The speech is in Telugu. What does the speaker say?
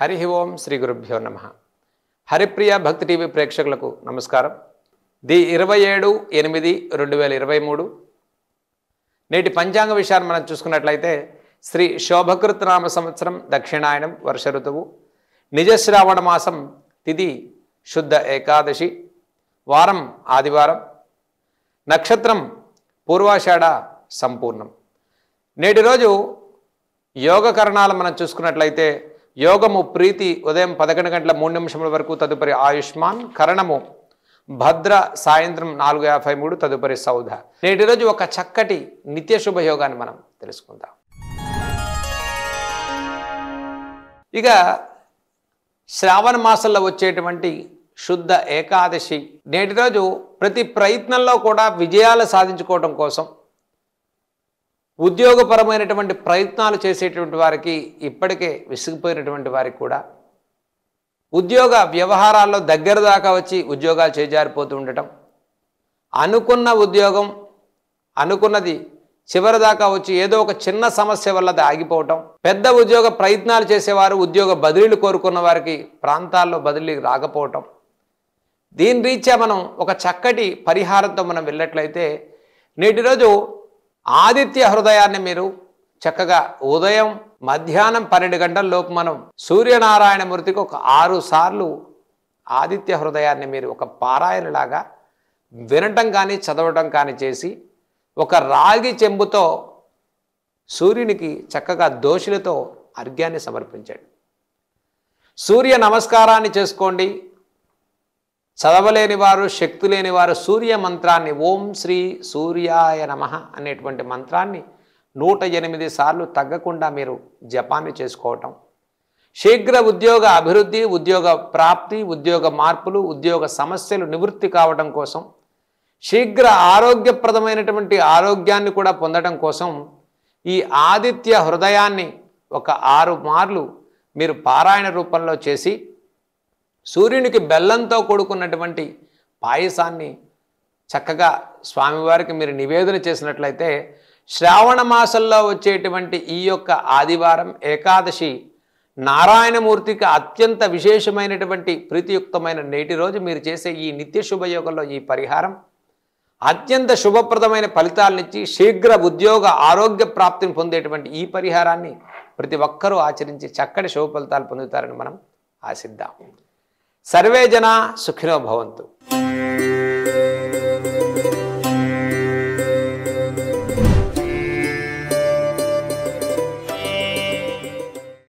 హరి ఓం శ్రీ గురుభ్యో నమ హరిప్రియ భక్తి టీవీ ప్రేక్షకులకు నమస్కారం ది ఇరవై ఏడు ఎనిమిది రెండు వేల ఇరవై మూడు నేటి పంచాంగ విషయాన్ని మనం చూసుకున్నట్లయితే శ్రీ శోభకృత్ నామ సంవత్సరం దక్షిణాయనం వర్ష ఋతువు నిజశ్రావణ మాసం తిథి శుద్ధ ఏకాదశి వారం ఆదివారం నక్షత్రం పూర్వాషాఢ సంపూర్ణం నేటి రోజు యోగకరణాలు మనం చూసుకున్నట్లయితే యోగము ప్రీతి ఉదయం పదకొండు గంటల మూడు నిమిషముల వరకు తదుపరి ఆయుష్మాన్ కరణము భద్ర సాయంత్రం నాలుగు యాభై మూడు తదుపరి సౌధ నేటి రోజు ఒక చక్కటి నిత్య శుభయోగాన్ని మనం తెలుసుకుందాం ఇక శ్రావణ మాసంలో వచ్చేటువంటి శుద్ధ ఏకాదశి నేటి రోజు ప్రతి ప్రయత్నంలో కూడా విజయాలు సాధించుకోవడం కోసం ఉద్యోగపరమైనటువంటి ప్రయత్నాలు చేసేటువంటి వారికి ఇప్పటికే విసిగిపోయినటువంటి వారికి కూడా ఉద్యోగ వ్యవహారాల్లో దగ్గర దాకా వచ్చి ఉద్యోగాలు చేజారిపోతూ ఉండటం అనుకున్న ఉద్యోగం అనుకున్నది చివరి దాకా వచ్చి ఏదో ఒక చిన్న సమస్య వల్ల ఆగిపోవటం పెద్ద ఉద్యోగ ప్రయత్నాలు చేసేవారు ఉద్యోగ బదిలీలు కోరుకున్న వారికి ప్రాంతాల్లో బదిలీ రాకపోవటం దీని రీత్యా మనం ఒక చక్కటి పరిహారంతో మనం వెళ్ళట్లయితే నేటి రోజు ఆదిత్య హృదయాన్ని మీరు చక్కగా ఉదయం మధ్యాహ్నం పన్నెండు గంటల లోపు మనం సూర్యనారాయణ మూర్తికి ఒక ఆరు సార్లు ఆదిత్య హృదయాన్ని మీరు ఒక పారాయణలాగా వినటం కానీ చదవటం కానీ చేసి ఒక రాగి చెంబుతో సూర్యునికి చక్కగా దోషులతో అర్ఘ్యాన్ని సమర్పించండి సూర్య నమస్కారాన్ని చేసుకోండి చదవలేని వారు శక్తి లేని వారు సూర్య మంత్రాన్ని ఓం శ్రీ సూర్యాయ నమ అనేటువంటి మంత్రాన్ని నూట ఎనిమిది సార్లు తగ్గకుండా మీరు జపాన్ని చేసుకోవటం శీఘ్ర ఉద్యోగ అభివృద్ధి ఉద్యోగ ప్రాప్తి ఉద్యోగ మార్పులు ఉద్యోగ సమస్యలు నివృత్తి కావడం కోసం శీఘ్ర ఆరోగ్యప్రదమైనటువంటి ఆరోగ్యాన్ని కూడా పొందడం కోసం ఈ ఆదిత్య హృదయాన్ని ఒక ఆరు మార్లు మీరు పారాయణ రూపంలో చేసి సూర్యునికి బెల్లంతో కూడుకున్నటువంటి పాయసాన్ని చక్కగా స్వామివారికి మీరు నివేదన చేసినట్లయితే శ్రావణ మాసంలో వచ్చేటువంటి ఈ యొక్క ఆదివారం ఏకాదశి నారాయణమూర్తికి అత్యంత విశేషమైనటువంటి ప్రీతియుక్తమైన నేటి రోజు మీరు చేసే ఈ నిత్య శుభయోగంలో ఈ పరిహారం అత్యంత శుభప్రదమైన ఫలితాలనిచ్చి శీఘ్ర ఉద్యోగ ఆరోగ్య ప్రాప్తిని పొందేటువంటి ఈ పరిహారాన్ని ప్రతి ఒక్కరూ ఆచరించి చక్కటి శుభ ఫలితాలు పొందుతారని మనం ఆశిద్దాం सर्वे जना सुखिनो भवन्तु